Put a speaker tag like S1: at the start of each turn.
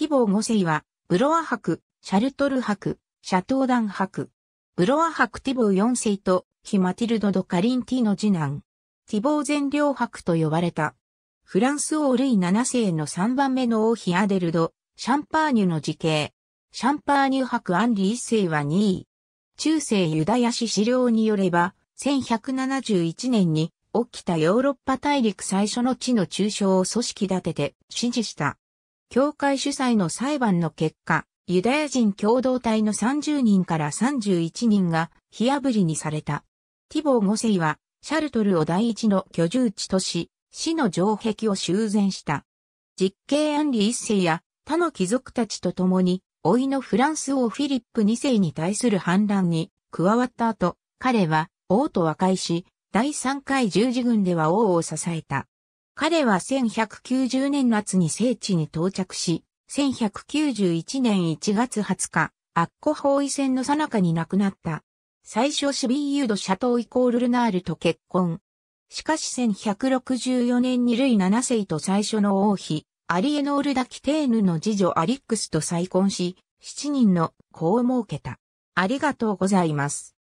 S1: ティボ
S2: ー5世は、ブロア博、シャルトル博、シャトーダン博。ブロア博ティボー4世と、ヒマティルド・ド・カリンティの次男。ティボー全領博と呼ばれた。フランス王ルイ7世の3番目の王妃アデルド、シャンパーニュの時系。シャンパーニュ博アンリ1世は2位。中世ユダヤ史資料によれば、1171年に起きたヨーロッパ大陸最初の地の中小を組織立てて支持した。教会主催の裁判の結果、ユダヤ人共同体の30人から31人が火炙りにされた。ティボー5世は、シャルトルを第一の居住地とし、死の城壁を修繕した。実刑アンリ1世や他の貴族たちと共に、老いのフランス王フィリップ2世に対する反乱に加わった後、彼は王と和解し、第3回十字軍では王を支えた。彼は1190年夏に聖地に到着し、1191年1月20日、アッコ包囲戦の最中に亡くなった。最初シビーユード・シャトーイコール・ルナールと結婚。しかし1164年にルイ7世と最初の王妃、アリエノール・ダ・キテーヌの次女アリックスと再婚し、7人の子を設けた。ありがとうございます。